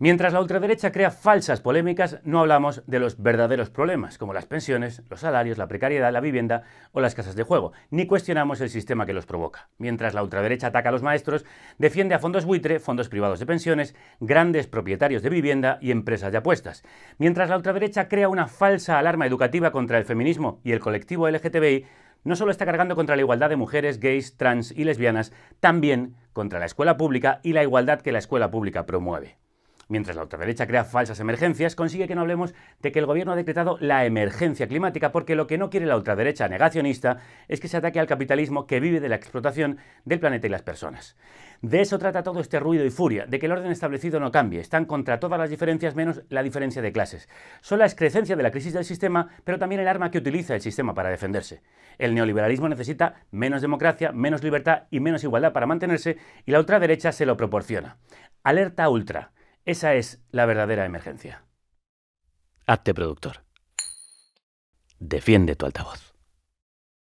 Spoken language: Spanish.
Mientras la ultraderecha crea falsas polémicas, no hablamos de los verdaderos problemas, como las pensiones, los salarios, la precariedad, la vivienda o las casas de juego, ni cuestionamos el sistema que los provoca. Mientras la ultraderecha ataca a los maestros, defiende a fondos buitre, fondos privados de pensiones, grandes propietarios de vivienda y empresas de apuestas. Mientras la ultraderecha crea una falsa alarma educativa contra el feminismo y el colectivo LGTBI, no solo está cargando contra la igualdad de mujeres, gays, trans y lesbianas, también contra la escuela pública y la igualdad que la escuela pública promueve. Mientras la ultraderecha crea falsas emergencias, consigue que no hablemos de que el gobierno ha decretado la emergencia climática, porque lo que no quiere la ultraderecha negacionista es que se ataque al capitalismo que vive de la explotación del planeta y las personas. De eso trata todo este ruido y furia, de que el orden establecido no cambie. Están contra todas las diferencias menos la diferencia de clases. Son la excrecencia de la crisis del sistema, pero también el arma que utiliza el sistema para defenderse. El neoliberalismo necesita menos democracia, menos libertad y menos igualdad para mantenerse, y la ultraderecha se lo proporciona. Alerta ultra. Esa es la verdadera emergencia. Hazte productor. Defiende tu altavoz.